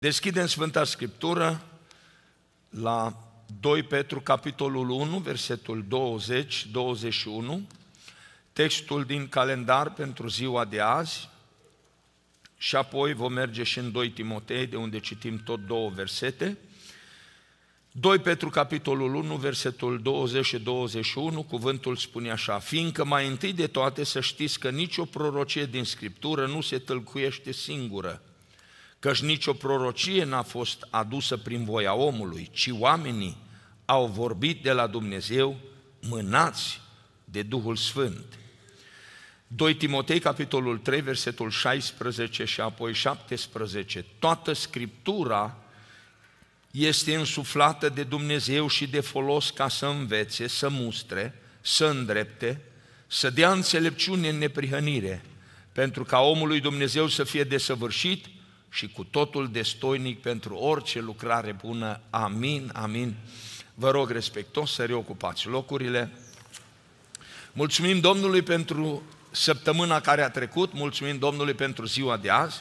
Deschidem Sfânta Scriptură la 2 Petru, capitolul 1, versetul 20-21, textul din calendar pentru ziua de azi, și apoi vom merge și în 2 Timotei, de unde citim tot două versete. 2 Petru, capitolul 1, versetul 20 21, cuvântul spune așa, fiindcă mai întâi de toate să știți că nicio prorocie din Scriptură nu se tâlcuiește singură, căci nicio prorocie n-a fost adusă prin voia omului, ci oamenii au vorbit de la Dumnezeu mânați de Duhul Sfânt. 2 Timotei, capitolul 3, versetul 16 și apoi 17. Toată Scriptura este însuflată de Dumnezeu și de folos ca să învețe, să mustre, să îndrepte, să dea înțelepciune în neprihănire, pentru ca omului Dumnezeu să fie desăvârșit, și cu totul destoinic pentru orice lucrare bună. Amin, amin. Vă rog respectos să reocupați locurile. Mulțumim Domnului pentru săptămâna care a trecut, mulțumim Domnului pentru ziua de azi,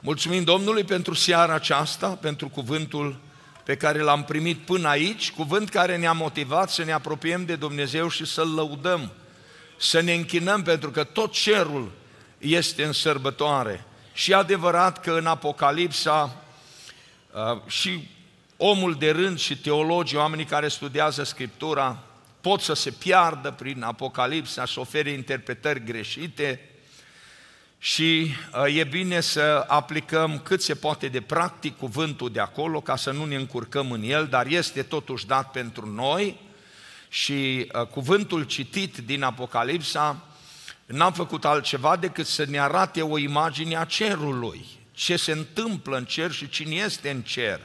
mulțumim Domnului pentru seara aceasta, pentru cuvântul pe care l-am primit până aici, cuvânt care ne-a motivat să ne apropiem de Dumnezeu și să-L lăudăm, să ne închinăm, pentru că tot cerul este în sărbătoare. Și adevărat că în Apocalipsa uh, și omul de rând și teologii, oamenii care studiază Scriptura, pot să se piardă prin Apocalipsa, să ofere interpretări greșite și uh, e bine să aplicăm cât se poate de practic cuvântul de acolo ca să nu ne încurcăm în el, dar este totuși dat pentru noi și uh, cuvântul citit din Apocalipsa N-am făcut altceva decât să ne arate o imagine a cerului, ce se întâmplă în cer și cine este în cer.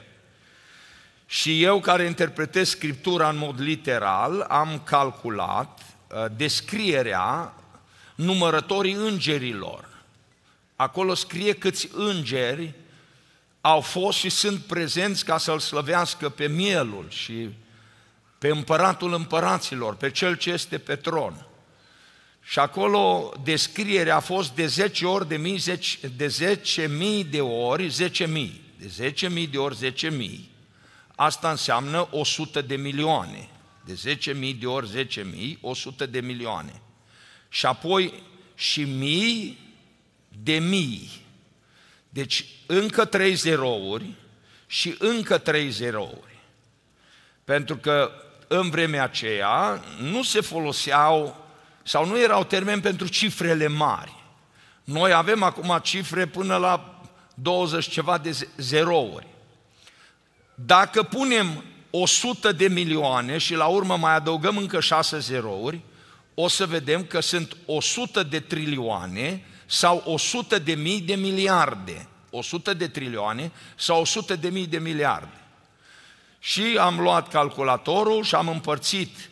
Și eu, care interpretez Scriptura în mod literal, am calculat uh, descrierea numărătorii îngerilor. Acolo scrie câți îngeri au fost și sunt prezenți ca să-L slăvească pe mielul și pe împăratul împăraților, pe cel ce este pe tron. Și acolo descrierea a fost de 10 ori de 10.000 de 10 de ori, 10.000. de 10.000 de ori 10.000. Asta înseamnă 100 de milioane. De 10.000 de ori 10.000, 100 de milioane. Și apoi și mii de mii. Deci încă trei zerouri și încă trei zerouri. Pentru că în vremea aceea nu se foloseau sau nu erau termeni pentru cifrele mari. Noi avem acum cifre până la 20 ceva de zerouri. Dacă punem 100 de milioane și la urmă mai adăugăm încă 6 zerouri, o să vedem că sunt 100 de trilioane sau 100 de mii de miliarde. 100 de trilioane sau 100 de mii de miliarde. Și am luat calculatorul și am împărțit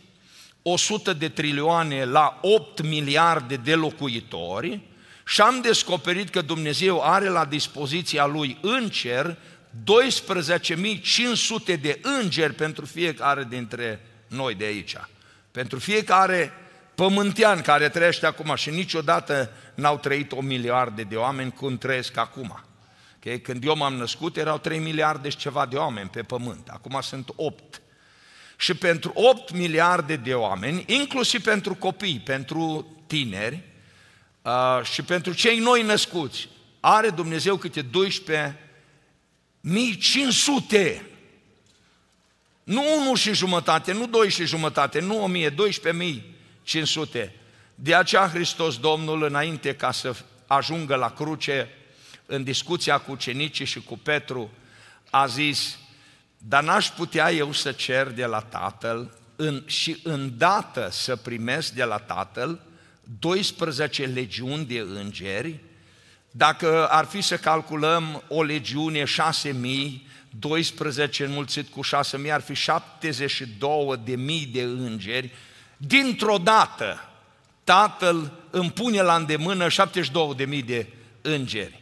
100 de trilioane la 8 miliarde de locuitori și am descoperit că Dumnezeu are la dispoziția lui în cer 12.500 de îngeri pentru fiecare dintre noi de aici. Pentru fiecare pământean care trăiește acum și niciodată n-au trăit o miliarde de oameni cum trăiesc acum. Okay? Când eu m-am născut erau 3 miliarde și ceva de oameni pe pământ, acum sunt 8 și pentru 8 miliarde de oameni, inclusiv pentru copii, pentru tineri uh, și pentru cei noi născuți, are Dumnezeu câte 12.500. Nu 1 și jumătate, nu 2 și jumătate, nu 1.000, 12.500. De aceea Hristos Domnul, înainte ca să ajungă la cruce, în discuția cu cenicii și cu Petru, a zis, dar n-aș putea eu să cer de la Tatăl în, și îndată să primesc de la Tatăl 12 legiuni de îngeri, dacă ar fi să calculăm o legiune 6000, 12 înmulțit cu 6000 ar fi 72.000 de de îngeri, dintr-o dată Tatăl îmi pune la îndemână 72.000 de, de îngeri.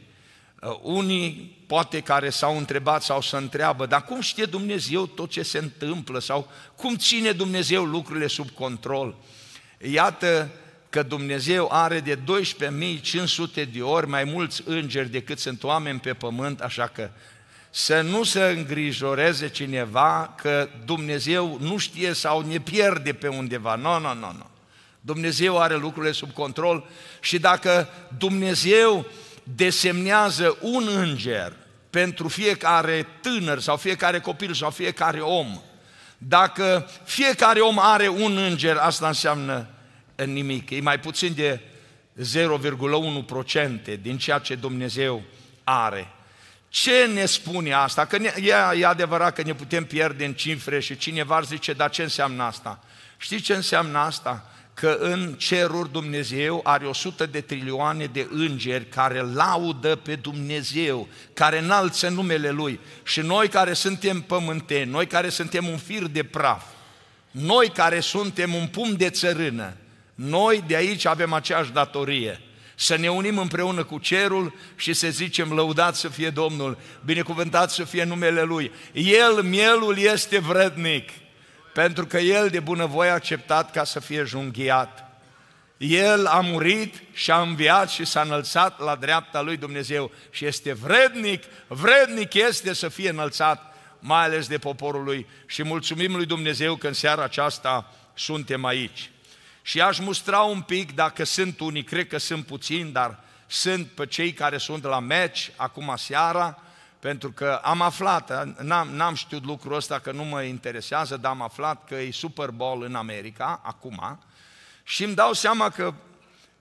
Uh, unii poate care s-au întrebat sau să întreabă, dar cum știe Dumnezeu tot ce se întâmplă sau cum ține Dumnezeu lucrurile sub control? Iată că Dumnezeu are de 12.500 de ori mai mulți îngeri decât sunt oameni pe pământ, așa că să nu se îngrijoreze cineva că Dumnezeu nu știe sau ne pierde pe undeva. Nu, no, nu, no, nu, no, nu. Dumnezeu are lucrurile sub control și dacă Dumnezeu desemnează un înger pentru fiecare tânăr sau fiecare copil sau fiecare om. Dacă fiecare om are un înger, asta înseamnă nimic. E mai puțin de 0,1% din ceea ce Dumnezeu are. Ce ne spune asta? Că ne, e, adevărat că ne putem pierde în cifre și cineva zice, dar ce înseamnă asta? Știi ce înseamnă asta? că în ceruri Dumnezeu are 100 de trilioane de îngeri care laudă pe Dumnezeu, care înalță numele Lui. Și noi care suntem pământeni, noi care suntem un fir de praf, noi care suntem un pum de țărână, noi de aici avem aceeași datorie – să ne unim împreună cu cerul și să zicem lăudat să fie Domnul, binecuvântat să fie numele Lui. El, mielul, este vrednic pentru că el de bunăvoie a acceptat ca să fie junghiat. El a murit și a înviat și s-a înălțat la dreapta lui Dumnezeu și este vrednic, vrednic este să fie înălțat, mai ales de poporul lui. Și mulțumim lui Dumnezeu că în seara aceasta suntem aici. Și aș mustra un pic, dacă sunt unii, cred că sunt puțini, dar sunt pe cei care sunt la meci acum seara, pentru că am aflat, n-am, n-am știut lucrul ăsta că nu mă interesează, dar am aflat că e Super Bowl în America, acum, și îmi dau seama că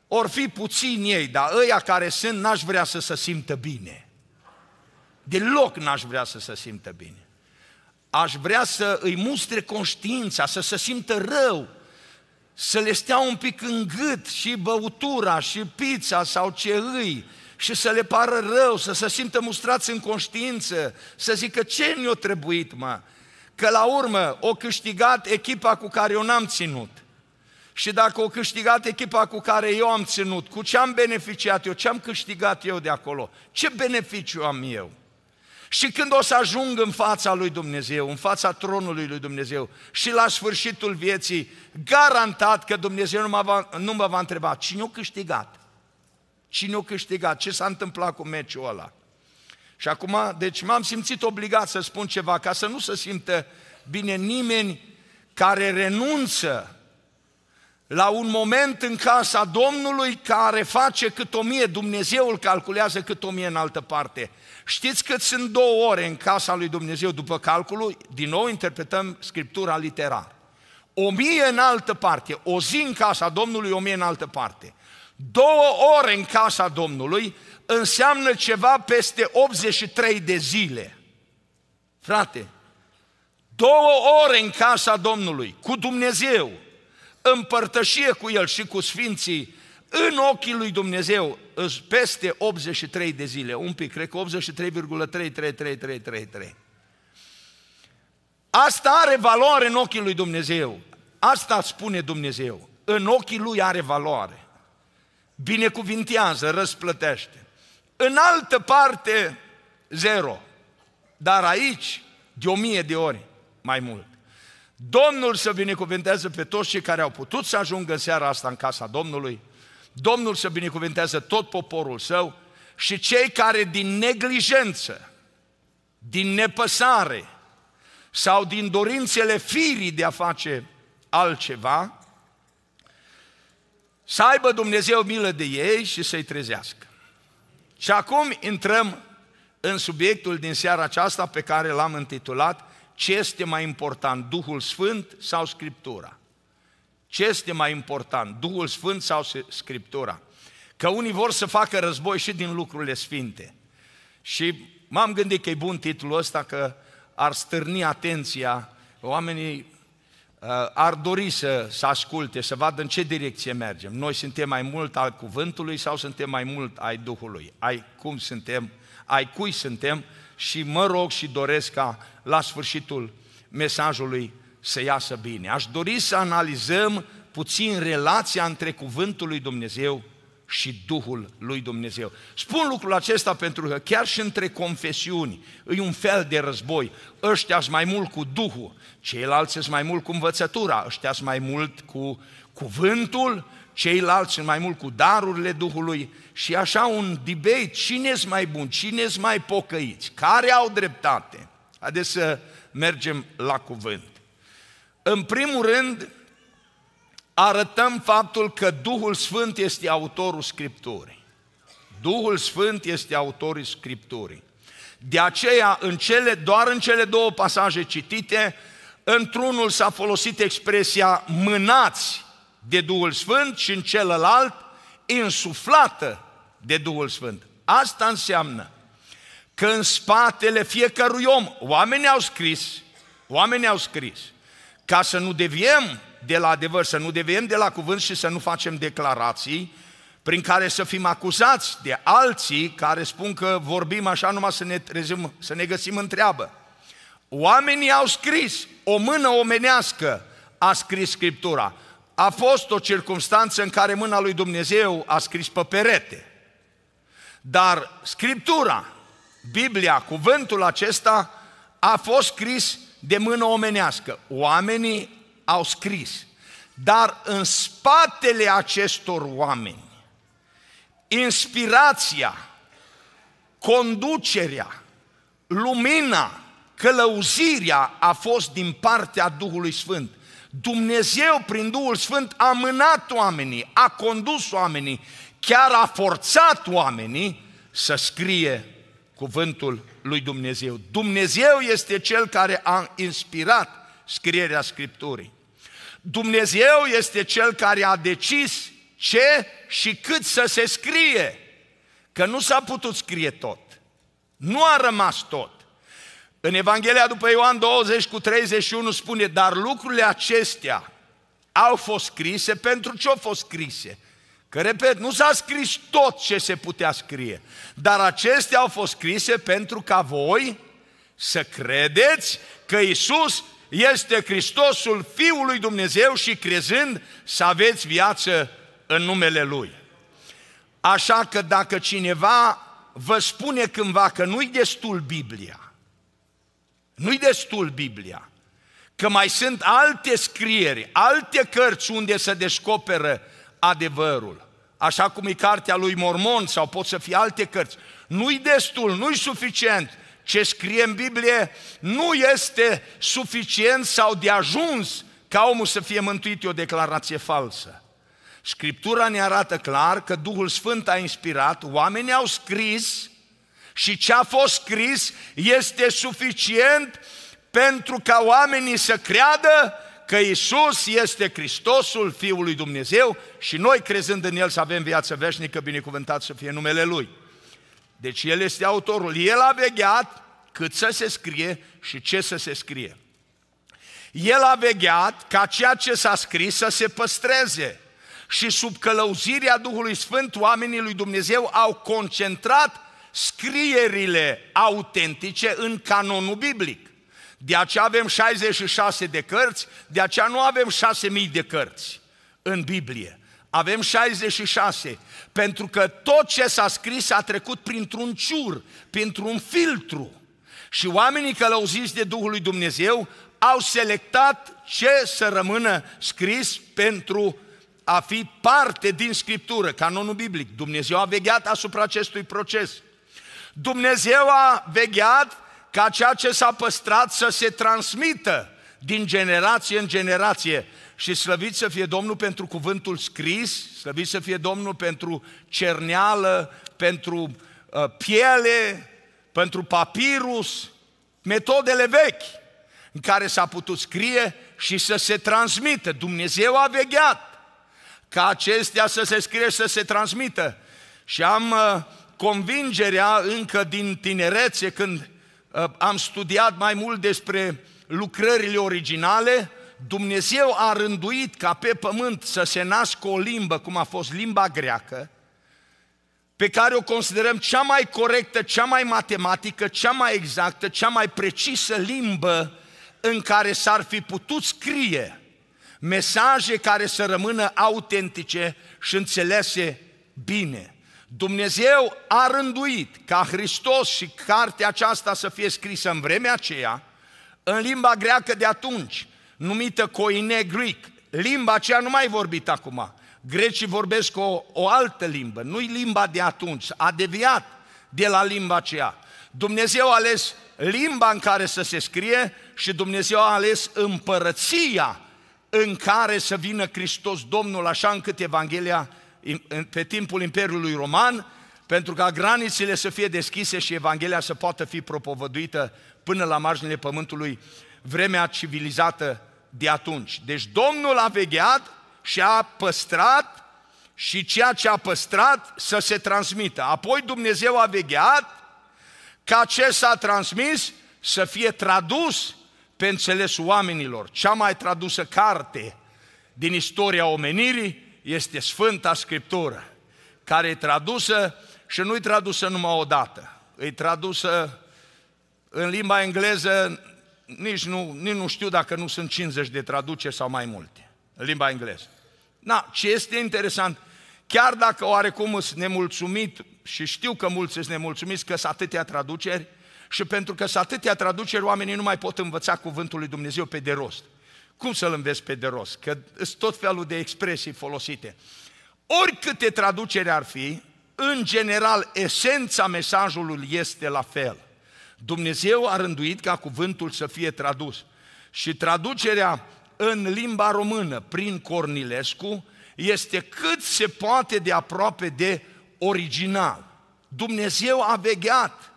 or fi puțin ei, dar ăia care sunt n-aș vrea să se simtă bine. Deloc n-aș vrea să se simtă bine. Aș vrea să îi mustre conștiința, să se simtă rău, să le stea un pic în gât și băutura și pizza sau ce îi, și să le pară rău, să se simtă mustrați în conștiință, să zică ce mi-a trebuit, mă? Că la urmă o câștigat echipa cu care eu n-am ținut. Și dacă o câștigat echipa cu care eu am ținut, cu ce am beneficiat eu, ce am câștigat eu de acolo, ce beneficiu am eu? Și când o să ajung în fața lui Dumnezeu, în fața tronului lui Dumnezeu și la sfârșitul vieții, garantat că Dumnezeu nu mă va, nu mă va întreba cine a câștigat. Cine o câștigat? Ce s-a întâmplat cu meciul ăla? Și acum, deci m-am simțit obligat să spun ceva, ca să nu se simtă bine nimeni care renunță la un moment în casa Domnului care face cât o mie, Dumnezeul calculează cât o mie în altă parte. Știți cât sunt două ore în casa lui Dumnezeu după calculul? Din nou interpretăm Scriptura literar. O mie în altă parte, o zi în casa Domnului, o mie în altă parte. Două ore în casa Domnului înseamnă ceva peste 83 de zile. Frate, două ore în casa Domnului, cu Dumnezeu, împărtășie cu El și cu Sfinții, în ochii lui Dumnezeu, peste 83 de zile, un pic, cred că 83,33333. Asta are valoare în ochii lui Dumnezeu. Asta spune Dumnezeu. În ochii lui are valoare binecuvintează, răsplătește. În altă parte, zero. Dar aici, de o mie de ori mai mult. Domnul să binecuvinteze pe toți cei care au putut să ajungă în seara asta în casa Domnului. Domnul să binecuvinteze tot poporul său și cei care din neglijență, din nepăsare sau din dorințele firii de a face altceva, să aibă Dumnezeu milă de ei și să-i trezească. Și acum intrăm în subiectul din seara aceasta pe care l-am intitulat Ce este mai important, Duhul Sfânt sau Scriptura? Ce este mai important, Duhul Sfânt sau Scriptura? Că unii vor să facă război și din lucrurile sfinte. Și m-am gândit că e bun titlul ăsta, că ar stârni atenția, oamenii Uh, ar dori să, să asculte, să vadă în ce direcție mergem. Noi suntem mai mult al cuvântului sau suntem mai mult ai Duhului? Ai cum suntem, ai cui suntem și mă rog și doresc ca la sfârșitul mesajului să iasă bine. Aș dori să analizăm puțin relația între cuvântul lui Dumnezeu și Duhul lui Dumnezeu. Spun lucrul acesta pentru că chiar și între confesiuni e un fel de război. Ăștia mai mult cu Duhul, ceilalți sunt mai mult cu învățătura, ăștia mai mult cu cuvântul, ceilalți sunt mai mult cu darurile Duhului și așa un debate, cine sunt mai bun, cine sunt mai pocăiți, care au dreptate. Haideți să mergem la cuvânt. În primul rând, arătăm faptul că Duhul Sfânt este autorul Scripturii. Duhul Sfânt este autorul Scripturii. De aceea, în cele, doar în cele două pasaje citite, într-unul s-a folosit expresia mânați de Duhul Sfânt și în celălalt insuflată de Duhul Sfânt. Asta înseamnă că în spatele fiecărui om, oamenii au scris, oamenii au scris, ca să nu deviem de la adevăr, să nu deviem de la cuvânt și să nu facem declarații prin care să fim acuzați de alții care spun că vorbim așa numai să ne, trezim, să ne găsim în treabă. Oamenii au scris, o mână omenească a scris Scriptura. A fost o circunstanță în care mâna lui Dumnezeu a scris pe perete. Dar Scriptura, Biblia, cuvântul acesta a fost scris de mână omenească. Oamenii au scris. Dar în spatele acestor oameni, inspirația, conducerea, lumina, călăuzirea a fost din partea Duhului Sfânt. Dumnezeu, prin Duhul Sfânt, a mânat oamenii, a condus oamenii, chiar a forțat oamenii să scrie cuvântul lui Dumnezeu. Dumnezeu este cel care a inspirat scrierea Scripturii. Dumnezeu este Cel care a decis ce și cât să se scrie. Că nu s-a putut scrie tot. Nu a rămas tot. În Evanghelia după Ioan 20 cu 31 spune, dar lucrurile acestea au fost scrise pentru ce au fost scrise. Că, repet, nu s-a scris tot ce se putea scrie, dar acestea au fost scrise pentru ca voi să credeți că Isus este Hristosul Fiului Dumnezeu și crezând să aveți viață în numele Lui. Așa că dacă cineva vă spune cândva că nu-i destul Biblia, nu-i destul Biblia, că mai sunt alte scrieri, alte cărți unde să descoperă adevărul, așa cum e cartea lui Mormon sau pot să fie alte cărți, nu-i destul, nu-i suficient, ce scrie în Biblie nu este suficient sau de ajuns ca omul să fie mântuit, e o declarație falsă. Scriptura ne arată clar că Duhul Sfânt a inspirat, oamenii au scris și ce a fost scris este suficient pentru ca oamenii să creadă că Isus este Hristosul Fiului Dumnezeu și noi crezând în El să avem viață veșnică, binecuvântat să fie numele Lui. Deci El este autorul. El a vegheat cât să se scrie și ce să se scrie. El a vegheat ca ceea ce s-a scris să se păstreze și sub călăuzirea Duhului Sfânt oamenii lui Dumnezeu au concentrat scrierile autentice în canonul biblic. De aceea avem 66 de cărți, de aceea nu avem 6000 de cărți în Biblie avem 66, pentru că tot ce s-a scris a trecut printr-un ciur, printr-un filtru. Și oamenii călăuziți de Duhul lui Dumnezeu au selectat ce să rămână scris pentru a fi parte din Scriptură, canonul biblic. Dumnezeu a vegheat asupra acestui proces. Dumnezeu a vegheat ca ceea ce s-a păstrat să se transmită din generație în generație și slăvit să fie Domnul pentru cuvântul scris, slăvit să fie Domnul pentru cerneală, pentru uh, piele, pentru papirus, metodele vechi în care s-a putut scrie și să se transmită. Dumnezeu a vegheat ca acestea să se scrie și să se transmită. Și am uh, convingerea încă din tinerețe, când uh, am studiat mai mult despre lucrările originale, Dumnezeu a rânduit ca pe pământ să se nască o limbă, cum a fost limba greacă, pe care o considerăm cea mai corectă, cea mai matematică, cea mai exactă, cea mai precisă limbă în care s-ar fi putut scrie mesaje care să rămână autentice și înțelese bine. Dumnezeu a rânduit ca Hristos și cartea aceasta să fie scrisă în vremea aceea, în limba greacă de atunci, numită Coine Greek. Limba aceea nu mai vorbit acum. Grecii vorbesc o, o altă limbă, nu-i limba de atunci, a deviat de la limba aceea. Dumnezeu a ales limba în care să se scrie și Dumnezeu a ales împărăția în care să vină Hristos Domnul, așa încât Evanghelia pe timpul Imperiului Roman, pentru ca granițele să fie deschise și Evanghelia să poată fi propovăduită până la marginile pământului, vremea civilizată de atunci. Deci Domnul a vegheat și a păstrat și ceea ce a păstrat să se transmită. Apoi Dumnezeu a vegheat ca ce s-a transmis să fie tradus pe înțelesul oamenilor. Cea mai tradusă carte din istoria omenirii este Sfânta Scriptură, care e tradusă și nu e tradusă numai o dată. E tradusă în limba engleză nici nu, nici nu știu dacă nu sunt 50 de traduceri sau mai multe, în limba engleză. Na, ce este interesant, chiar dacă oarecum sunt nemulțumit și știu că mulți sunt nemulțumiți că sunt atâtea traduceri și pentru că sunt atâtea traduceri, oamenii nu mai pot învăța cuvântul lui Dumnezeu pe de rost. Cum să-l înveți pe de rost? Că sunt tot felul de expresii folosite. Oricâte traduceri ar fi, în general, esența mesajului este la fel. Dumnezeu a rânduit ca cuvântul să fie tradus. Și traducerea în limba română prin Cornilescu este cât se poate de aproape de original. Dumnezeu a vegheat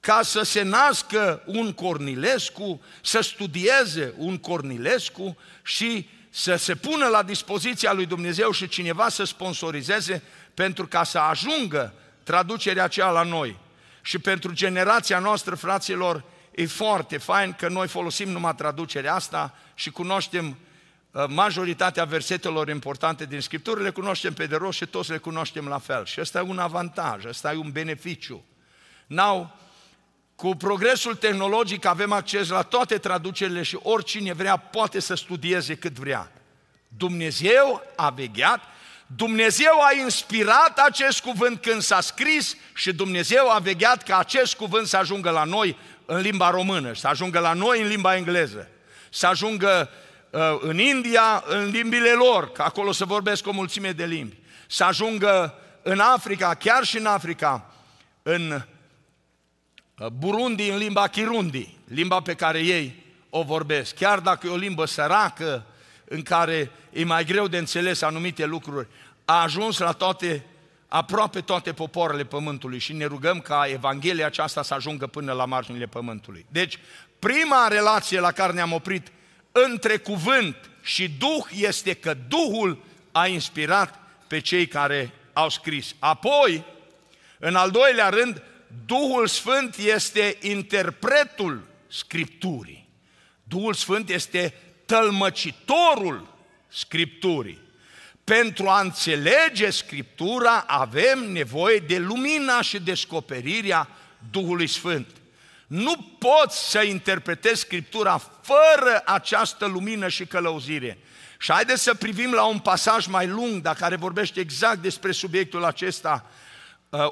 ca să se nască un Cornilescu, să studieze un Cornilescu și să se pună la dispoziția lui Dumnezeu și cineva să sponsorizeze pentru ca să ajungă traducerea aceea la noi și pentru generația noastră, fraților, e foarte fain că noi folosim numai traducerea asta și cunoaștem uh, majoritatea versetelor importante din Scriptură, le cunoaștem pe de rost și toți le cunoaștem la fel. Și ăsta e un avantaj, ăsta e un beneficiu. Now, cu progresul tehnologic avem acces la toate traducerile și oricine vrea poate să studieze cât vrea. Dumnezeu a vegheat Dumnezeu a inspirat acest cuvânt când s-a scris și Dumnezeu a vegheat ca acest cuvânt să ajungă la noi în limba română, să ajungă la noi în limba engleză, să ajungă uh, în India în limbile lor, că acolo se vorbesc o mulțime de limbi, să ajungă în Africa, chiar și în Africa, în uh, Burundi, în limba Kirundi, limba pe care ei o vorbesc. Chiar dacă e o limbă săracă, în care e mai greu de înțeles anumite lucruri, a ajuns la toate, aproape toate popoarele pământului și ne rugăm ca Evanghelia aceasta să ajungă până la marginile pământului. Deci, prima relație la care ne-am oprit între cuvânt și Duh este că Duhul a inspirat pe cei care au scris. Apoi, în al doilea rând, Duhul Sfânt este interpretul Scripturii. Duhul Sfânt este tălmăcitorul Scripturii. Pentru a înțelege Scriptura avem nevoie de lumina și descoperirea Duhului Sfânt. Nu poți să interpretezi Scriptura fără această lumină și călăuzire. Și haideți să privim la un pasaj mai lung, dar care vorbește exact despre subiectul acesta.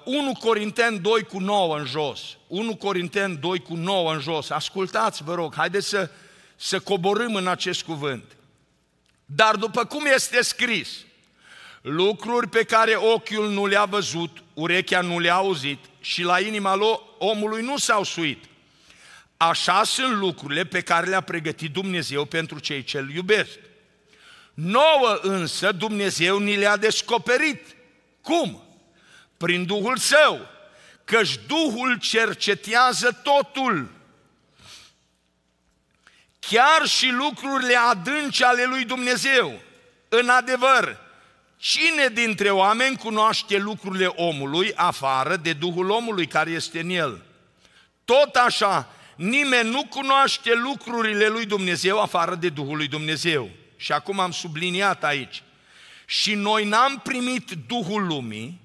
1 uh, Corinten 2 cu 9 în jos. 1 Corinten 2 cu 9 în jos. Ascultați, vă rog, haideți să să coborâm în acest cuvânt. Dar după cum este scris, lucruri pe care ochiul nu le-a văzut, urechea nu le-a auzit și la inima lor omului nu s-au suit. Așa sunt lucrurile pe care le-a pregătit Dumnezeu pentru cei ce îl iubesc. Nouă însă Dumnezeu ni le-a descoperit. Cum? Prin Duhul Său, căci Duhul cercetează totul chiar și lucrurile adânci ale lui Dumnezeu. În adevăr, cine dintre oameni cunoaște lucrurile omului afară de Duhul omului care este în el? Tot așa, nimeni nu cunoaște lucrurile lui Dumnezeu afară de Duhul lui Dumnezeu. Și acum am subliniat aici. Și noi n-am primit Duhul lumii,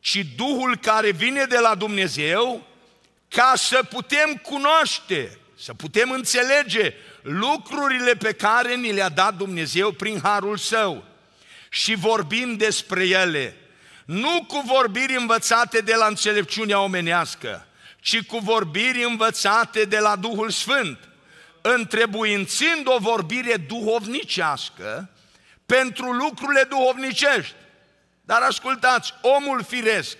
ci Duhul care vine de la Dumnezeu ca să putem cunoaște, să putem înțelege lucrurile pe care ni le-a dat Dumnezeu prin harul său și vorbim despre ele, nu cu vorbiri învățate de la înțelepciunea omenească, ci cu vorbiri învățate de la Duhul Sfânt, întrebuințând o vorbire duhovnicească pentru lucrurile duhovnicești. Dar ascultați, omul firesc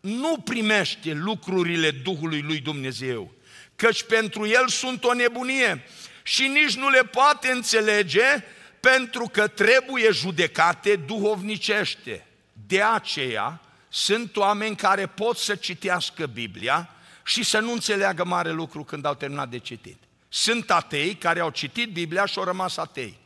nu primește lucrurile Duhului lui Dumnezeu, căci pentru el sunt o nebunie și nici nu le poate înțelege pentru că trebuie judecate duhovnicește. De aceea sunt oameni care pot să citească Biblia și să nu înțeleagă mare lucru când au terminat de citit. Sunt atei care au citit Biblia și au rămas atei.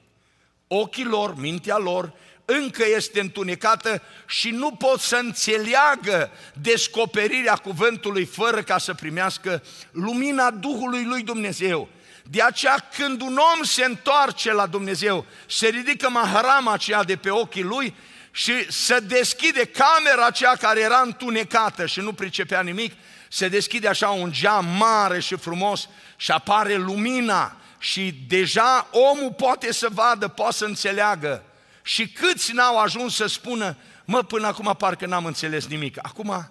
Ochii lor, mintea lor, încă este întunecată și nu pot să înțeleagă descoperirea cuvântului fără ca să primească lumina Duhului lui Dumnezeu. De aceea când un om se întoarce la Dumnezeu, se ridică mahrama aceea de pe ochii lui și se deschide camera aceea care era întunecată și nu pricepea nimic, se deschide așa un geam mare și frumos și apare lumina și deja omul poate să vadă, poate să înțeleagă. Și câți n-au ajuns să spună, mă, până acum parcă n-am înțeles nimic. Acum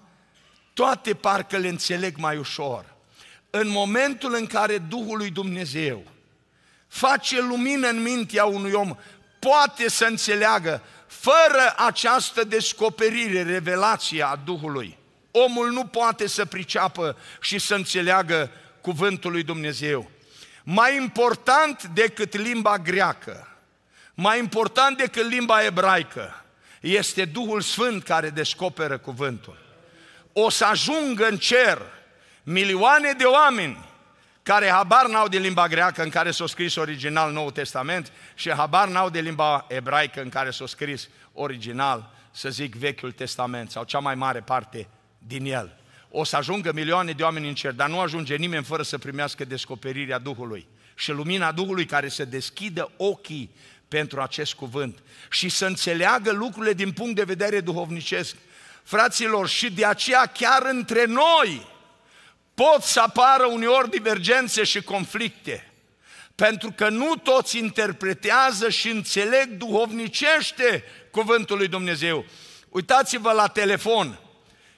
toate parcă le înțeleg mai ușor în momentul în care Duhul lui Dumnezeu face lumină în mintea unui om, poate să înțeleagă, fără această descoperire, revelația a Duhului, omul nu poate să priceapă și să înțeleagă cuvântul lui Dumnezeu. Mai important decât limba greacă, mai important decât limba ebraică, este Duhul Sfânt care descoperă cuvântul. O să ajungă în cer milioane de oameni care habar n-au de limba greacă în care s-a scris original Noul Testament și habar n-au de limba ebraică în care s-a scris original, să zic, Vechiul Testament sau cea mai mare parte din el. O să ajungă milioane de oameni în cer, dar nu ajunge nimeni fără să primească descoperirea Duhului și lumina Duhului care să deschidă ochii pentru acest cuvânt și să înțeleagă lucrurile din punct de vedere duhovnicesc. Fraților, și de aceea chiar între noi, pot să apară uneori divergențe și conflicte, pentru că nu toți interpretează și înțeleg duhovnicește cuvântul lui Dumnezeu. Uitați-vă la telefon.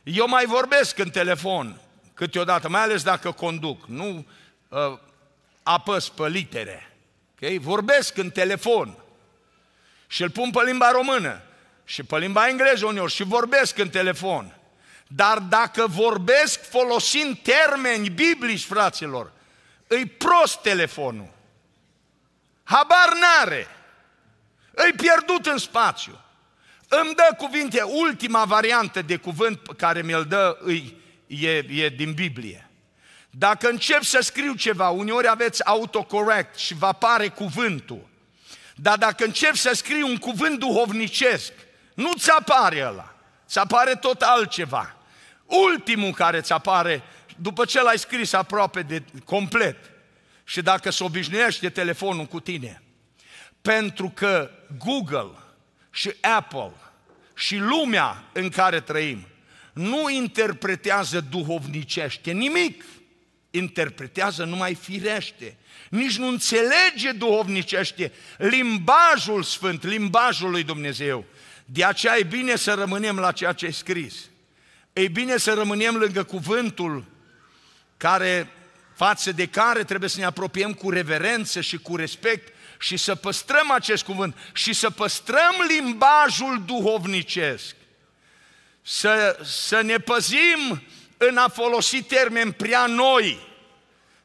Eu mai vorbesc în telefon câteodată, mai ales dacă conduc, nu uh, apăs pe litere. Okay? Vorbesc în telefon și îl pun pe limba română și pe limba engleză uneori și vorbesc în telefon. Dar dacă vorbesc folosind termeni biblici, fraților, îi prost telefonul. Habar n-are. Îi pierdut în spațiu. Îmi dă cuvinte, ultima variantă de cuvânt pe care mi-l dă îi, e, e din Biblie. Dacă încep să scriu ceva, uneori aveți autocorrect și vă apare cuvântul. Dar dacă încep să scriu un cuvânt duhovnicesc, nu ți apare ăla, ți apare tot altceva ultimul care îți apare după ce l-ai scris aproape de complet și dacă se obișnuiește telefonul cu tine. Pentru că Google și Apple și lumea în care trăim nu interpretează duhovnicește nimic, interpretează numai firește. Nici nu înțelege duhovnicește limbajul sfânt, limbajul lui Dumnezeu. De aceea e bine să rămânem la ceea ce e scris. Ei bine să rămânem lângă cuvântul care, față de care trebuie să ne apropiem cu reverență și cu respect și să păstrăm acest cuvânt și să păstrăm limbajul duhovnicesc. Să, să ne păzim în a folosi termeni prea noi,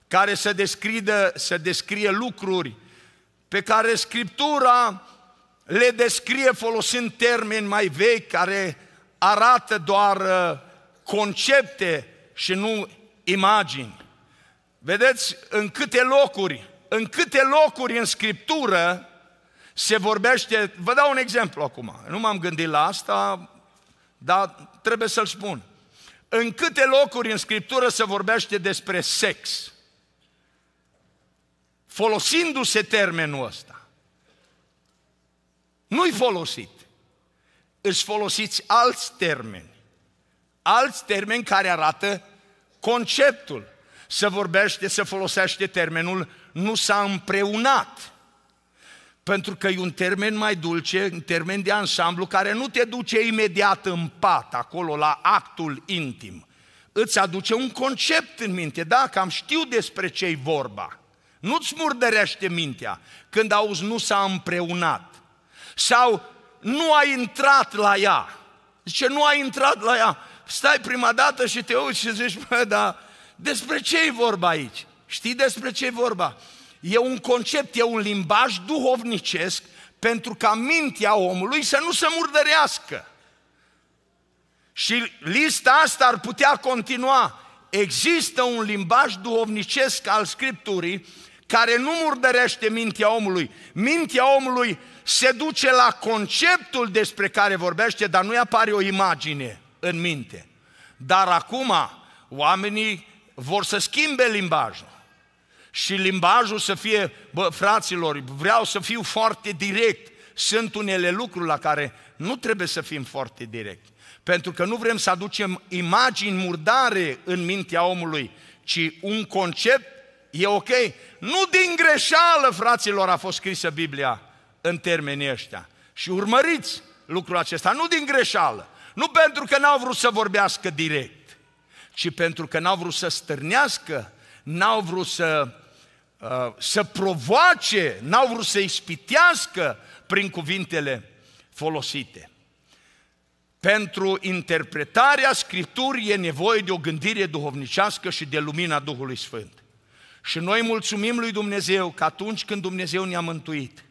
care să, descridă, să descrie lucruri pe care Scriptura le descrie folosind termeni mai vechi care arată doar uh, concepte și nu imagini. Vedeți în câte locuri, în câte locuri în Scriptură se vorbește, vă dau un exemplu acum, nu m-am gândit la asta, dar trebuie să-l spun. În câte locuri în Scriptură se vorbește despre sex? Folosindu-se termenul ăsta. Nu-i folosit își folosiți alți termeni. Alți termeni care arată conceptul. Să vorbește, să folosește termenul nu s-a împreunat. Pentru că e un termen mai dulce, un termen de ansamblu care nu te duce imediat în pat, acolo la actul intim. Îți aduce un concept în minte, da, cam știu despre ce-i vorba. Nu-ți murdărește mintea când auzi nu s-a împreunat. Sau nu ai intrat la ea. Zice, nu ai intrat la ea. Stai prima dată și te uiți și zici, mă, da. despre ce e vorba aici? Știi despre ce e vorba? E un concept, e un limbaj duhovnicesc pentru ca mintea omului să nu se murdărească. Și lista asta ar putea continua. Există un limbaj duhovnicesc al Scripturii care nu murdărește mintea omului. Mintea omului se duce la conceptul despre care vorbește, dar nu-i apare o imagine în minte. Dar acum oamenii vor să schimbe limbajul. Și limbajul să fie, bă, fraților, vreau să fiu foarte direct. Sunt unele lucruri la care nu trebuie să fim foarte direct. Pentru că nu vrem să aducem imagini murdare în mintea omului, ci un concept e ok. Nu din greșeală, fraților, a fost scrisă Biblia în termenii ăștia. Și urmăriți lucrul acesta, nu din greșeală, nu pentru că n-au vrut să vorbească direct, ci pentru că n-au vrut să stârnească, n-au vrut să, uh, să provoace, n-au vrut să ispitească prin cuvintele folosite. Pentru interpretarea Scripturii e nevoie de o gândire duhovnicească și de lumina Duhului Sfânt. Și noi mulțumim lui Dumnezeu că atunci când Dumnezeu ne-a mântuit,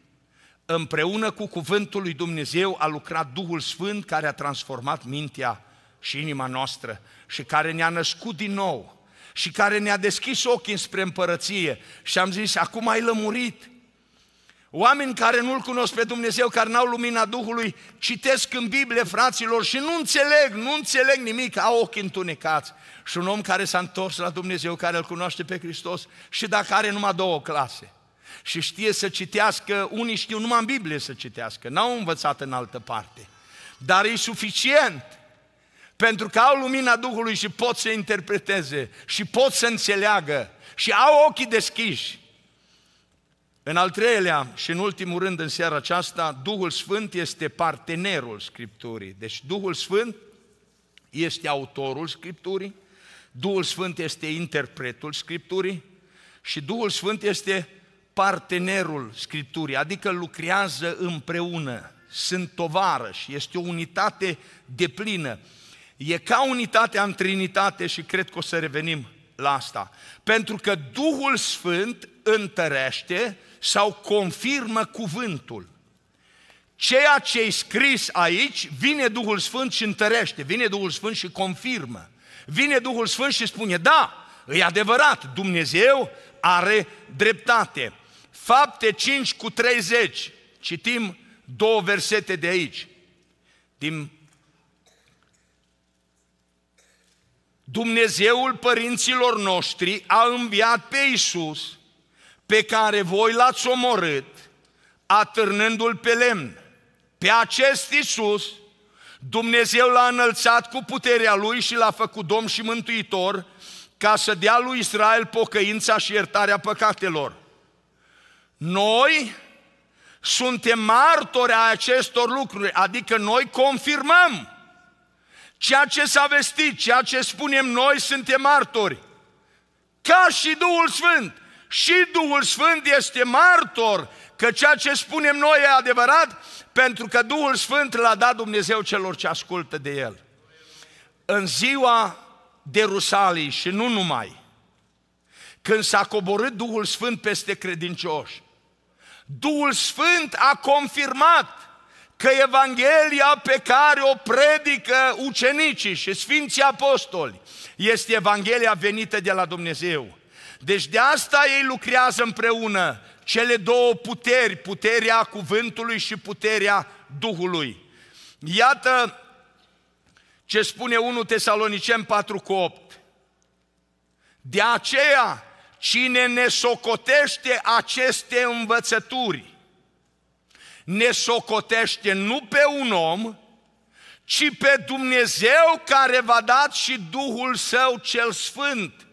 împreună cu cuvântul lui Dumnezeu a lucrat Duhul Sfânt care a transformat mintea și inima noastră și care ne-a născut din nou și care ne-a deschis ochii spre împărăție și am zis, acum ai lămurit. Oameni care nu-L cunosc pe Dumnezeu, care n-au lumina Duhului, citesc în Biblie, fraților, și nu înțeleg, nu înțeleg nimic, au ochii întunecați. Și un om care s-a întors la Dumnezeu, care îl cunoaște pe Hristos și dacă are numai două clase – și știe să citească, unii știu numai în Biblie să citească, n-au învățat în altă parte. Dar e suficient pentru că au lumina Duhului și pot să interpreteze și pot să înțeleagă și au ochii deschiși. În al treilea și în ultimul rând în seara aceasta, Duhul Sfânt este partenerul Scripturii. Deci Duhul Sfânt este autorul Scripturii, Duhul Sfânt este interpretul Scripturii și Duhul Sfânt este partenerul Scripturii, adică lucrează împreună, sunt tovarăși, este o unitate deplină. E ca unitatea în Trinitate și cred că o să revenim la asta. Pentru că Duhul Sfânt întărește sau confirmă cuvântul. Ceea ce e scris aici, vine Duhul Sfânt și întărește, vine Duhul Sfânt și confirmă. Vine Duhul Sfânt și spune, da, e adevărat, Dumnezeu are dreptate. Fapte 5 cu 30. Citim două versete de aici. Din Dumnezeul părinților noștri a înviat pe Iisus, pe care voi l-ați omorât, atârnându-l pe lemn. Pe acest Iisus, Dumnezeu l-a înălțat cu puterea lui și l-a făcut domn și mântuitor, ca să dea lui Israel pocăința și iertarea păcatelor. Noi suntem martori a acestor lucruri, adică noi confirmăm ceea ce s-a vestit, ceea ce spunem noi suntem martori. Ca și Duhul Sfânt. Și Duhul Sfânt este martor că ceea ce spunem noi e adevărat, pentru că Duhul Sfânt l-a dat Dumnezeu celor ce ascultă de El. În ziua de Rusalii și nu numai, când s-a coborât Duhul Sfânt peste credincioși, Duhul Sfânt a confirmat că Evanghelia pe care o predică ucenicii și Sfinții Apostoli este Evanghelia venită de la Dumnezeu. Deci de asta ei lucrează împreună, cele două puteri, puterea cuvântului și puterea Duhului. Iată ce spune 1 Tesalonicen 4 cu 8. De aceea, cine ne socotește aceste învățături, ne socotește nu pe un om, ci pe Dumnezeu care v-a dat și Duhul Său cel Sfânt.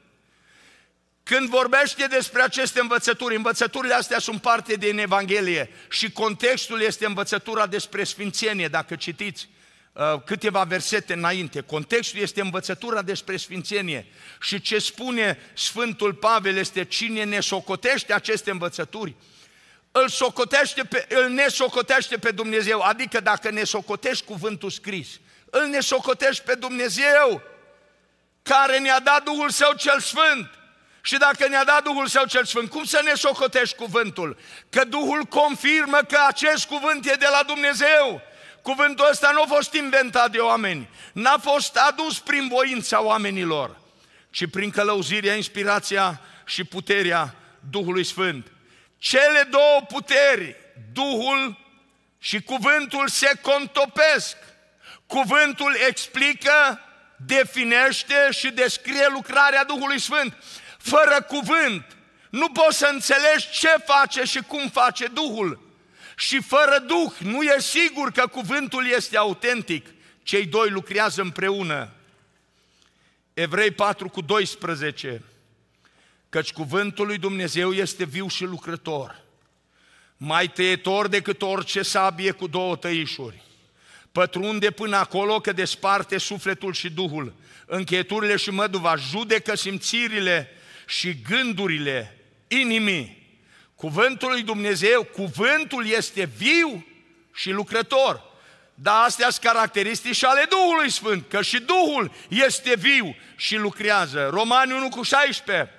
Când vorbește despre aceste învățături, învățăturile astea sunt parte din Evanghelie și contextul este învățătura despre Sfințenie, dacă citiți. Uh, câteva versete înainte. Contextul este învățătura despre sfințenie și ce spune Sfântul Pavel este cine ne socotește aceste învățături, îl, socotește pe, îl ne socotește pe Dumnezeu, adică dacă ne socotești cuvântul scris, îl ne socotești pe Dumnezeu care ne-a dat Duhul Său cel Sfânt. Și dacă ne-a dat Duhul Său cel Sfânt, cum să ne socotești cuvântul? Că Duhul confirmă că acest cuvânt e de la Dumnezeu. Cuvântul ăsta nu a fost inventat de oameni, n-a fost adus prin voința oamenilor, ci prin călăuzirea, inspirația și puterea Duhului Sfânt. Cele două puteri, Duhul și cuvântul, se contopesc. Cuvântul explică, definește și descrie lucrarea Duhului Sfânt. Fără cuvânt, nu poți să înțelegi ce face și cum face Duhul și fără duh. Nu e sigur că cuvântul este autentic. Cei doi lucrează împreună. Evrei 4 cu 12. Căci cuvântul lui Dumnezeu este viu și lucrător, mai tăietor decât orice sabie cu două tăișuri. Pătrunde până acolo că desparte sufletul și duhul, încheturile și măduva, judecă simțirile și gândurile inimii Cuvântul lui Dumnezeu, cuvântul este viu și lucrător. Dar astea sunt caracteristici ale Duhului Sfânt, că și Duhul este viu și lucrează. Romani 1 cu 16,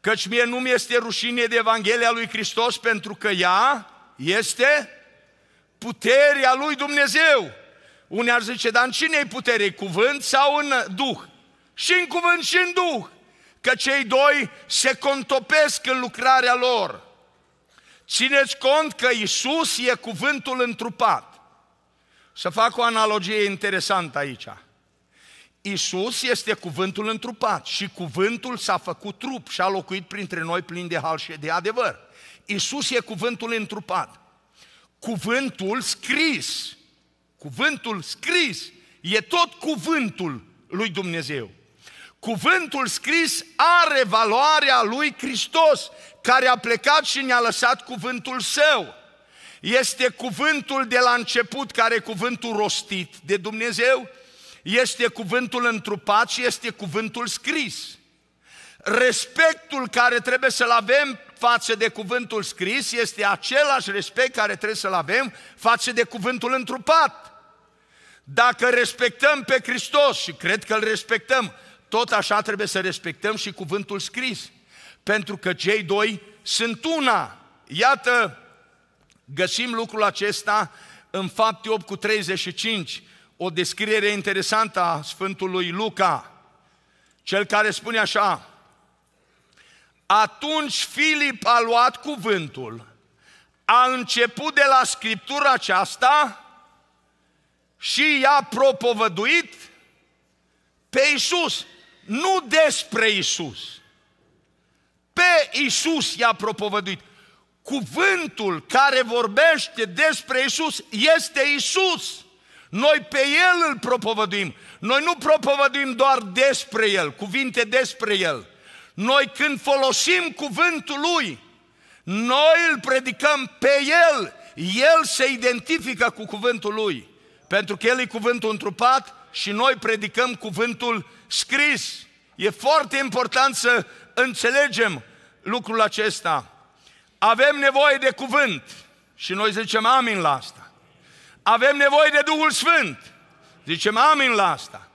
căci mie nu mi este rușine de Evanghelia lui Hristos pentru că ea este puterea lui Dumnezeu. Unii ar zice, dar în cine e putere, cuvânt sau în Duh? Și în cuvânt și în Duh, că cei doi se contopesc în lucrarea lor. Țineți cont că Isus e cuvântul întrupat. Să fac o analogie interesantă aici. Isus este cuvântul întrupat și cuvântul s-a făcut trup și a locuit printre noi plin de hal și de adevăr. Isus e cuvântul întrupat. Cuvântul scris, cuvântul scris e tot cuvântul lui Dumnezeu. Cuvântul scris are valoarea lui Hristos care a plecat și ne-a lăsat cuvântul său. Este cuvântul de la început, care e cuvântul rostit de Dumnezeu, este cuvântul întrupat și este cuvântul scris. Respectul care trebuie să-l avem față de cuvântul scris este același respect care trebuie să-l avem față de cuvântul întrupat. Dacă respectăm pe Hristos și cred că îl respectăm, tot așa trebuie să respectăm și cuvântul scris pentru că cei doi sunt una. Iată, găsim lucrul acesta în fapte 8 cu 35, o descriere interesantă a Sfântului Luca, cel care spune așa, atunci Filip a luat cuvântul, a început de la scriptura aceasta și i-a propovăduit pe Isus, nu despre Isus pe Isus i-a propovăduit. Cuvântul care vorbește despre Isus este Isus. Noi pe El îl propovăduim. Noi nu propovăduim doar despre El, cuvinte despre El. Noi când folosim cuvântul Lui, noi îl predicăm pe El. El se identifică cu cuvântul Lui. Pentru că El e cuvântul întrupat și noi predicăm cuvântul scris. E foarte important să înțelegem lucrul acesta. Avem nevoie de cuvânt și noi zicem amin la asta. Avem nevoie de Duhul Sfânt. Zicem amin la asta.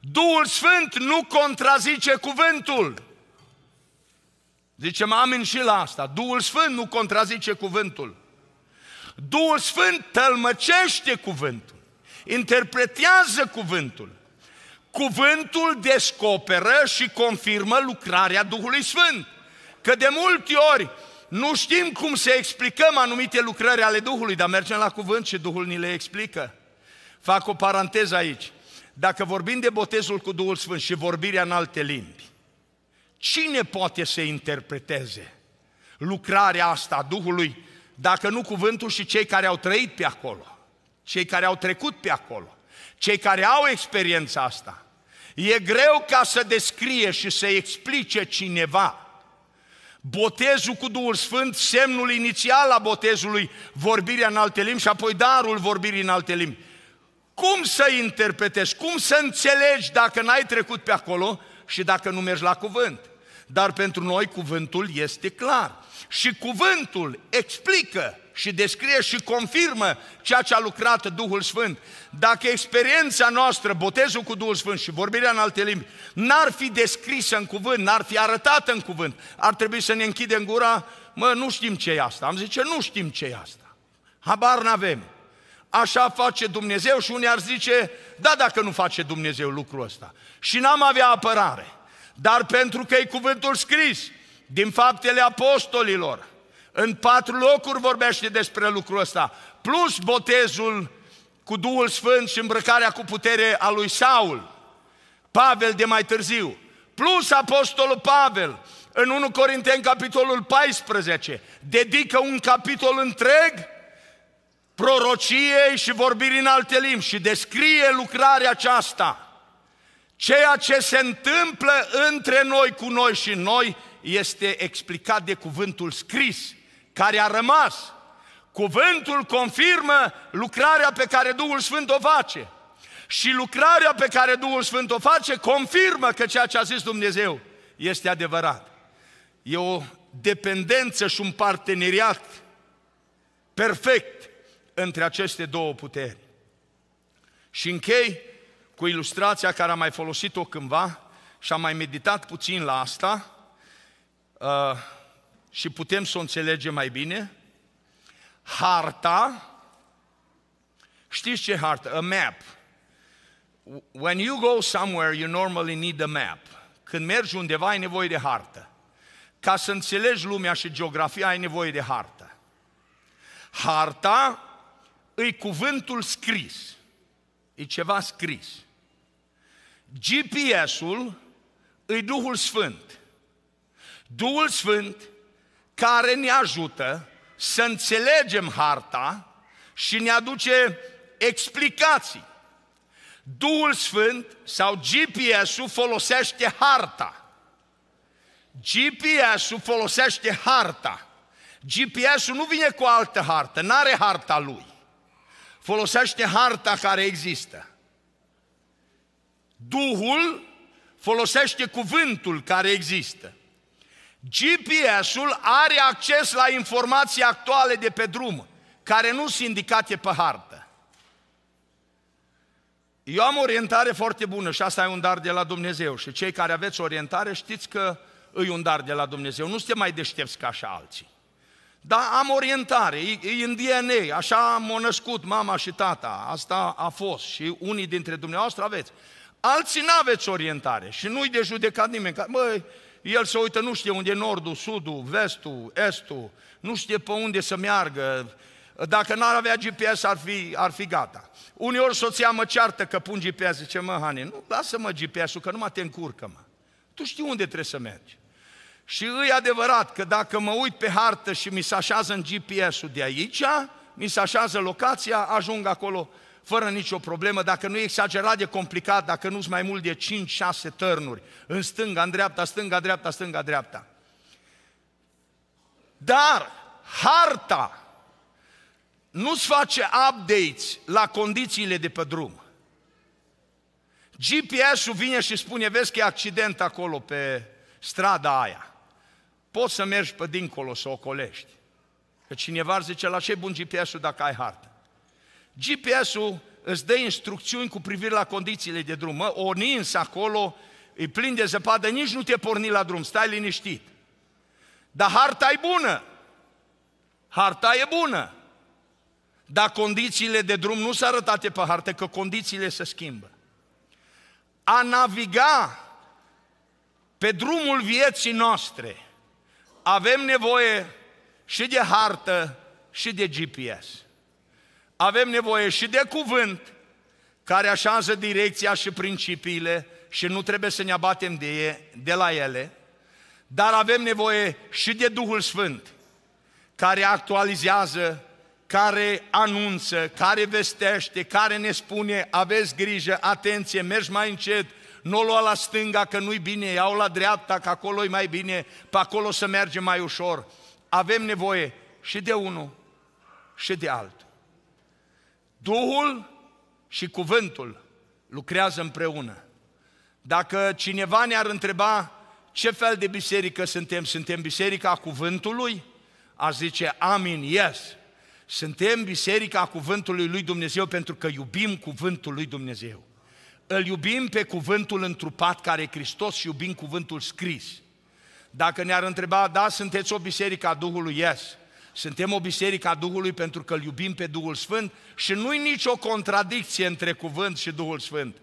Duhul Sfânt nu contrazice cuvântul. Zicem amin și la asta. Duhul Sfânt nu contrazice cuvântul. Duhul Sfânt tălmăcește cuvântul, interpretează cuvântul. Cuvântul descoperă și confirmă lucrarea Duhului Sfânt. Că de multe ori nu știm cum să explicăm anumite lucrări ale Duhului, dar mergem la cuvânt și Duhul ni le explică. Fac o paranteză aici. Dacă vorbim de botezul cu Duhul Sfânt și vorbirea în alte limbi, cine poate să interpreteze lucrarea asta a Duhului, dacă nu cuvântul și cei care au trăit pe acolo, cei care au trecut pe acolo, cei care au experiența asta? E greu ca să descrie și să explice cineva botezul cu Duhul Sfânt, semnul inițial al botezului, vorbirea în alte limbi și apoi darul vorbirii în alte limbi. Cum să interpretezi, cum să înțelegi dacă n-ai trecut pe acolo și dacă nu mergi la cuvânt? Dar pentru noi cuvântul este clar. Și cuvântul explică și descrie și confirmă ceea ce a lucrat Duhul Sfânt. Dacă experiența noastră, botezul cu Duhul Sfânt și vorbirea în alte limbi, n-ar fi descrisă în cuvânt, n-ar fi arătată în cuvânt, ar trebui să ne închidem gura, mă, nu știm ce e asta. Am zice, nu știm ce e asta. Habar n-avem. Așa face Dumnezeu și unii ar zice, da, dacă nu face Dumnezeu lucrul ăsta. Și n-am avea apărare. Dar pentru că e cuvântul scris, din faptele apostolilor, în patru locuri vorbește despre lucrul ăsta. Plus botezul cu Duhul Sfânt și îmbrăcarea cu putere a lui Saul, Pavel de mai târziu. Plus apostolul Pavel, în 1 Corinteni, capitolul 14, dedică un capitol întreg prorociei și vorbirii în alte limbi și descrie lucrarea aceasta. Ceea ce se întâmplă între noi cu noi și noi este explicat de cuvântul scris care a rămas. Cuvântul confirmă lucrarea pe care Duhul Sfânt o face. Și lucrarea pe care Duhul Sfânt o face confirmă că ceea ce a zis Dumnezeu este adevărat. E o dependență și un parteneriat perfect între aceste două puteri. Și închei cu ilustrația care am mai folosit-o cândva și am mai meditat puțin la asta. Uh, și putem să o înțelegem mai bine, harta, știți ce hartă? A map. When you go somewhere, you normally need a map. Când mergi undeva, ai nevoie de hartă. Ca să înțelegi lumea și geografia, ai nevoie de hartă. Harta îi cuvântul scris. E ceva scris. GPS-ul îi Duhul Sfânt. Duhul Sfânt care ne ajută să înțelegem harta și ne aduce explicații. Duhul Sfânt sau GPS-ul folosește harta. GPS-ul folosește harta. GPS-ul nu vine cu altă hartă, nu are harta lui. Folosește harta care există. Duhul folosește cuvântul care există. GPS-ul are acces la informații actuale de pe drum, care nu sunt indicate pe hartă. Eu am orientare foarte bună și asta e un dar de la Dumnezeu. Și cei care aveți orientare știți că îi un dar de la Dumnezeu. Nu suntem mai deștepți ca așa alții. Dar am orientare, e, în DNA, așa am născut mama și tata, asta a fost și unii dintre dumneavoastră aveți. Alții nu aveți orientare și nu-i de judecat nimeni. Băi, el se uită, nu știe unde e nordul, sudul, vestul, estul, nu știe pe unde să meargă. Dacă n-ar avea GPS, ar fi, ar fi gata. Uneori soția mă ceartă că pun GPS, zice, mă, Hane, nu, lasă-mă GPS-ul, că numai te încurcă, mă. Tu știi unde trebuie să mergi. Și e adevărat că dacă mă uit pe hartă și mi se așează în GPS-ul de aici, mi se așează locația, ajung acolo fără nicio problemă, dacă nu e exagerat de complicat, dacă nu-s mai mult de 5-6 târnuri, în stânga, în dreapta, stânga, dreapta, stânga, dreapta. Dar harta nu-ți face updates la condițiile de pe drum. GPS-ul vine și spune, vezi că e accident acolo pe strada aia. Poți să mergi pe dincolo, să o colești. Că cineva ar zice, la ce bun GPS-ul dacă ai hartă? GPS-ul îți dă instrucțiuni cu privire la condițiile de drum. Mă, o nins acolo, e plin de zăpadă, nici nu te porni la drum, stai liniștit. Dar harta e bună. Harta e bună. Dar condițiile de drum nu sunt arătate pe hartă, că condițiile se schimbă. A naviga pe drumul vieții noastre avem nevoie și de hartă și de GPS avem nevoie și de cuvânt care așează direcția și principiile și nu trebuie să ne abatem de, e, de la ele, dar avem nevoie și de Duhul Sfânt care actualizează, care anunță, care vestește, care ne spune aveți grijă, atenție, mergi mai încet, nu o lua la stânga că nu-i bine, iau la dreapta că acolo e mai bine, pe acolo să merge mai ușor. Avem nevoie și de unul și de alt. Duhul și cuvântul lucrează împreună. Dacă cineva ne-ar întreba ce fel de biserică suntem, suntem biserica cuvântului? A zice, amin, yes. Suntem biserica cuvântului lui Dumnezeu pentru că iubim cuvântul lui Dumnezeu. Îl iubim pe cuvântul întrupat care e Hristos și iubim cuvântul scris. Dacă ne-ar întreba, da, sunteți o biserică a Duhului, yes. Suntem o biserică a Duhului pentru că îl iubim pe Duhul Sfânt și nu-i nicio contradicție între cuvânt și Duhul Sfânt.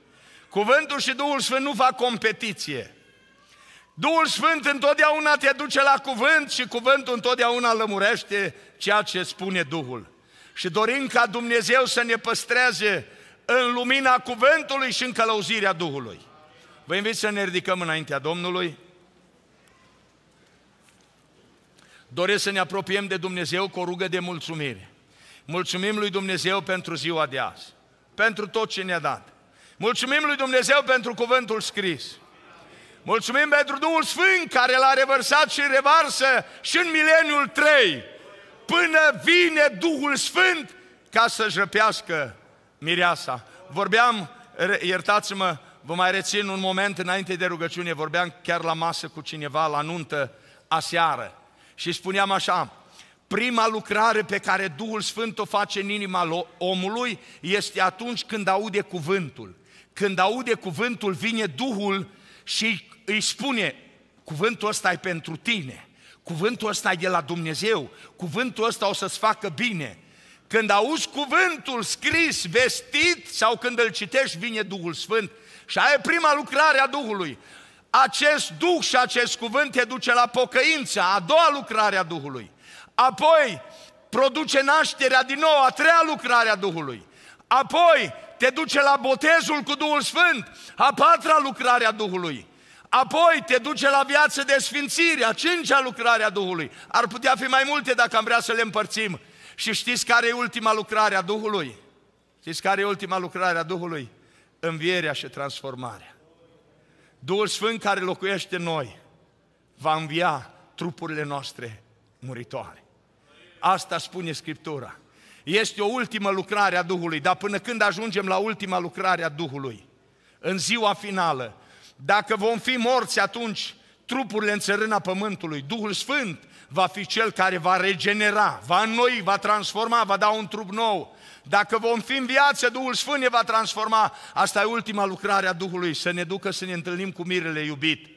Cuvântul și Duhul Sfânt nu fac competiție. Duhul Sfânt întotdeauna te duce la cuvânt și cuvântul întotdeauna lămurește ceea ce spune Duhul. Și dorim ca Dumnezeu să ne păstreze în lumina cuvântului și în călăuzirea Duhului. Vă invit să ne ridicăm înaintea Domnului. Doresc să ne apropiem de Dumnezeu cu o rugă de mulțumire. Mulțumim lui Dumnezeu pentru ziua de azi, pentru tot ce ne-a dat. Mulțumim lui Dumnezeu pentru cuvântul scris. Mulțumim pentru Duhul Sfânt care l-a revărsat și revarsă și în mileniul 3, până vine Duhul Sfânt ca să-și răpească mireasa. Vorbeam, iertați-mă, vă mai rețin un moment înainte de rugăciune, vorbeam chiar la masă cu cineva la nuntă aseară și spuneam așa, prima lucrare pe care Duhul Sfânt o face în inima omului este atunci când aude cuvântul. Când aude cuvântul, vine Duhul și îi spune, cuvântul ăsta e pentru tine, cuvântul ăsta e de la Dumnezeu, cuvântul ăsta o să-ți facă bine. Când auzi cuvântul scris, vestit sau când îl citești, vine Duhul Sfânt și aia e prima lucrare a Duhului acest Duh și acest cuvânt te duce la pocăință, a doua lucrare a Duhului. Apoi produce nașterea din nou, a treia lucrare a Duhului. Apoi te duce la botezul cu Duhul Sfânt, a patra lucrare a Duhului. Apoi te duce la viață de sfințire, a cincea lucrare a Duhului. Ar putea fi mai multe dacă am vrea să le împărțim. Și știți care e ultima lucrare a Duhului? Știți care e ultima lucrare a Duhului? Învierea și transformarea. Duhul Sfânt care locuiește în noi va învia trupurile noastre muritoare. Asta spune Scriptura. Este o ultimă lucrare a Duhului, dar până când ajungem la ultima lucrare a Duhului, în ziua finală, dacă vom fi morți atunci, trupurile în țărâna pământului, Duhul Sfânt va fi Cel care va regenera, va înnoi, va transforma, va da un trup nou, dacă vom fi în viață, Duhul Sfânt ne va transforma. Asta e ultima lucrare a Duhului, să ne ducă să ne întâlnim cu mirele iubit.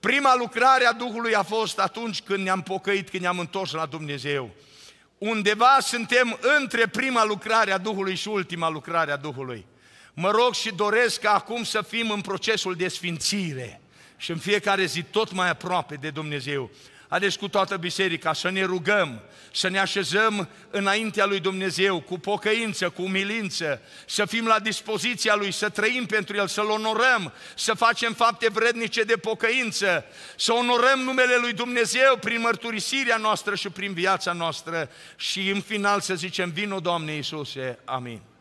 Prima lucrare a Duhului a fost atunci când ne-am pocăit, când ne-am întors la Dumnezeu. Undeva suntem între prima lucrare a Duhului și ultima lucrare a Duhului. Mă rog și doresc ca acum să fim în procesul de sfințire și în fiecare zi tot mai aproape de Dumnezeu. Haideți cu toată biserica să ne rugăm, să ne așezăm înaintea lui Dumnezeu cu pocăință, cu umilință, să fim la dispoziția lui, să trăim pentru el, să-l onorăm, să facem fapte vrednice de pocăință, să onorăm numele lui Dumnezeu prin mărturisirea noastră și prin viața noastră și în final să zicem, vino Doamne Iisuse, amin.